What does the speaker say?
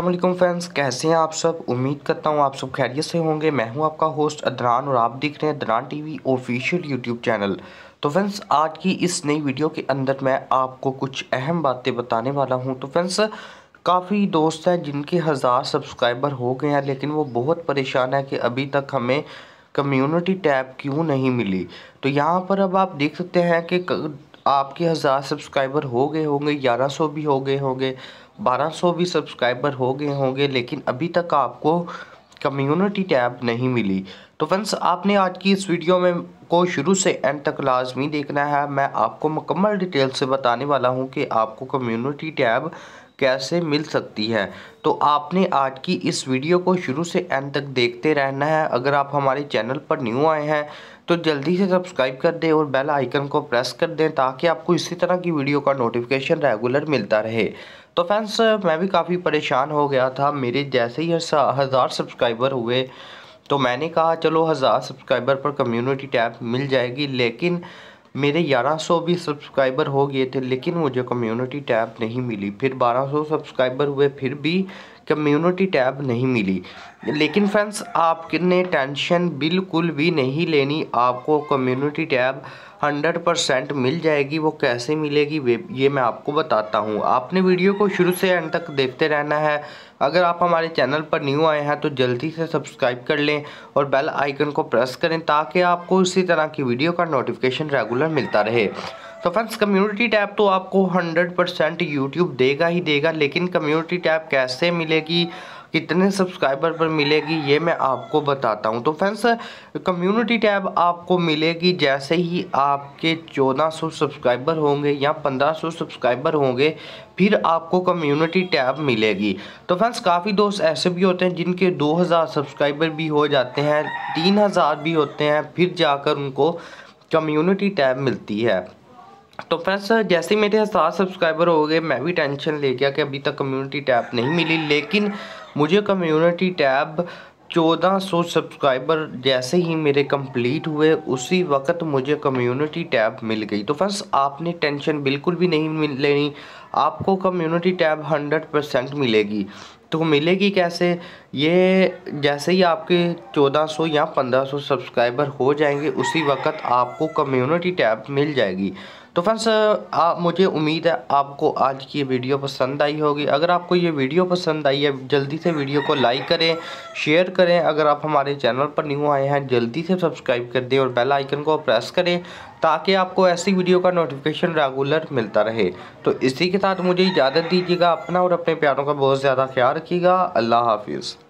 अल्लाम फ्रेंड्स कैसे हैं आप सब उम्मीद करता हूँ आप सब खैरियत से होंगे मैं हूँ आपका होस्ट अदरान और आप देख रहे हैं अदरान टीवी ऑफिशियल यूट्यूब चैनल तो फ्रेंड्स आज की इस नई वीडियो के अंदर मैं आपको कुछ अहम बातें बताने वाला हूँ तो फ्रेंड्स काफ़ी दोस्त हैं जिनके हज़ार सब्सक्राइबर हो गए हैं लेकिन वो बहुत परेशान है कि अभी तक हमें कम्यूनिटी टैब क्यों नहीं मिली तो यहाँ पर अब आप देख सकते हैं कि आपके हज़ार सब्सक्राइबर हो गए होंगे ग्यारह सौ भी हो गए होंगे बारह सौ भी सब्सक्राइबर हो गए होंगे लेकिन अभी तक आपको कम्युनिटी टैब नहीं मिली तो फ्रेंड्स आपने आज की इस वीडियो में को शुरू से एंड तक लाजमी देखना है मैं आपको मुकम्मल डिटेल से बताने वाला हूँ कि आपको कम्युनिटी टैब कैसे मिल सकती है तो आपने आज की इस वीडियो को शुरू से एंड तक देखते रहना है अगर आप हमारे चैनल पर न्यू आए हैं तो जल्दी से सब्सक्राइब कर दें और बेल आइकन को प्रेस कर दें ताकि आपको इसी तरह की वीडियो का नोटिफिकेशन रेगुलर मिलता रहे तो फैंस मैं भी काफ़ी परेशान हो गया था मेरे जैसे ही हज़ार सब्सक्राइबर हुए तो मैंने कहा चलो हज़ार सब्सक्राइबर पर कम्युनिटी टैब मिल जाएगी लेकिन मेरे ग्यारह सौ भी सब्सक्राइबर हो गए थे लेकिन मुझे कम्युनिटी टैब नहीं मिली फिर बारह सौ सब्सक्राइबर हुए फिर भी कम्युनिटी टैब नहीं मिली लेकिन फ्रेंड्स आपने टेंशन बिल्कुल भी नहीं लेनी आपको कम्युनिटी टैब 100 परसेंट मिल जाएगी वो कैसे मिलेगी ये मैं आपको बताता हूँ आपने वीडियो को शुरू से एंड तक देखते रहना है अगर आप हमारे चैनल पर न्यू आए हैं तो जल्दी से सब्सक्राइब कर लें और बेल आइकन को प्रेस करें ताकि आपको इसी तरह की वीडियो का नोटिफिकेशन रेगुलर मिलता रहे तो फ्रेंड्स कम्युनिटी टैब तो आपको 100 परसेंट यूट्यूब देगा ही देगा लेकिन कम्युनिटी टैब कैसे मिलेगी कितने सब्सक्राइबर पर मिलेगी ये मैं आपको बताता हूँ तो फ्रेंड्स कम्युनिटी टैब आपको मिलेगी जैसे ही आपके 1400 सब्सक्राइबर होंगे या 1500 सब्सक्राइबर होंगे फिर आपको कम्युनिटी टैब मिलेगी तो फ्रेंड्स काफ़ी दोस्त ऐसे भी होते हैं जिनके 2000 सब्सक्राइबर भी हो जाते हैं 3000 भी होते हैं फिर जाकर उनको कम्युनिटी टैब मिलती है तो फ्रेंड्स जैसे ही मेरे सात सब्सक्राइबर हो गए मैं भी टेंशन ले गया कि अभी तक कम्युनिटी टैब नहीं मिली लेकिन मुझे कम्युनिटी टैब 1400 सब्सक्राइबर जैसे ही मेरे कंप्लीट हुए उसी वक्त मुझे कम्युनिटी टैब मिल गई तो फ्रेंड्स आपने टेंशन बिल्कुल भी नहीं लेनी आपको कम्युनिटी टैब 100 परसेंट मिलेगी तो मिलेगी कैसे ये जैसे ही आपके 1400 या 1500 सब्सक्राइबर हो जाएंगे उसी वक्त आपको कम्युनिटी टैब मिल जाएगी तो फ्रेंड्स आप मुझे उम्मीद है आपको आज की वीडियो पसंद आई होगी अगर आपको ये वीडियो पसंद आई है जल्दी से वीडियो को लाइक करें शेयर करें अगर आप हमारे चैनल पर न्यू आए हैं जल्दी से सब्सक्राइब कर दें और बेल आइकन को प्रेस करें ताकि आपको ऐसी वीडियो का नोटिफिकेशन रेगुलर मिलता रहे तो इसी के साथ मुझे इजाज़त दीजिएगा अपना और अपने प्यारों का बहुत ज़्यादा ख्याल रखिएगा अल्लाह हाफिज़